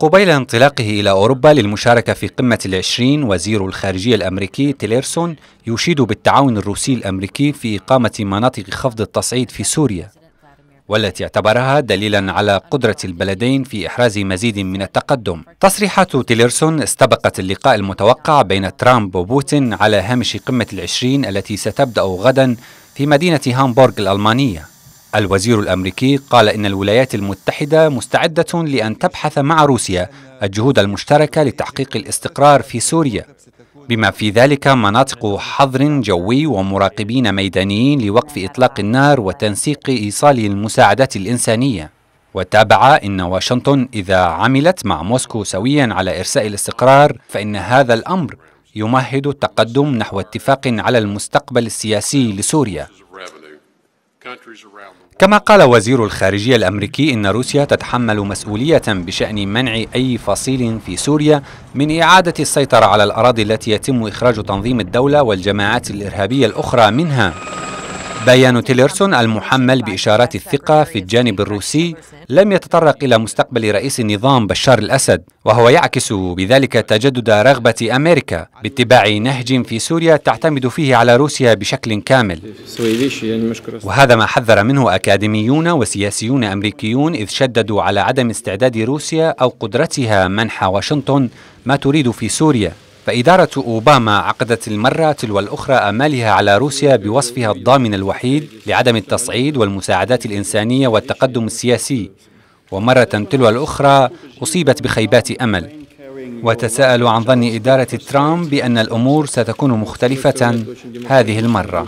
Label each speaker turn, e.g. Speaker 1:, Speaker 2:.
Speaker 1: قبيل انطلاقه إلى أوروبا للمشاركة في قمة العشرين وزير الخارجية الأمريكي تيليرسون يشيد بالتعاون الروسي الأمريكي في إقامة مناطق خفض التصعيد في سوريا والتي اعتبرها دليلا على قدرة البلدين في إحراز مزيد من التقدم تصريحات تيليرسون استبقت اللقاء المتوقع بين ترامب وبوتين على هامش قمة العشرين التي ستبدأ غدا في مدينة هامبورغ الألمانية الوزير الامريكي قال ان الولايات المتحده مستعده لان تبحث مع روسيا الجهود المشتركه لتحقيق الاستقرار في سوريا بما في ذلك مناطق حظر جوي ومراقبين ميدانيين لوقف اطلاق النار وتنسيق ايصال المساعدات الانسانيه وتابع ان واشنطن اذا عملت مع موسكو سويا على ارساء الاستقرار فان هذا الامر يمهد التقدم نحو اتفاق على المستقبل السياسي لسوريا كما قال وزير الخارجية الأمريكي إن روسيا تتحمل مسؤولية بشأن منع أي فصيل في سوريا من إعادة السيطرة على الأراضي التي يتم إخراج تنظيم الدولة والجماعات الإرهابية الأخرى منها بيان تيلرسون المحمل بإشارات الثقة في الجانب الروسي لم يتطرق إلى مستقبل رئيس النظام بشار الأسد وهو يعكس بذلك تجدد رغبة أمريكا باتباع نهج في سوريا تعتمد فيه على روسيا بشكل كامل وهذا ما حذر منه أكاديميون وسياسيون أمريكيون إذ شددوا على عدم استعداد روسيا أو قدرتها منح واشنطن ما تريد في سوريا فإدارة أوباما عقدت المرة تلو الأخرى آمالها على روسيا بوصفها الضامن الوحيد لعدم التصعيد والمساعدات الإنسانية والتقدم السياسي ومرة تلو الأخرى أصيبت بخيبات أمل وتساءل عن ظن إدارة ترامب بأن الأمور ستكون مختلفة هذه المرة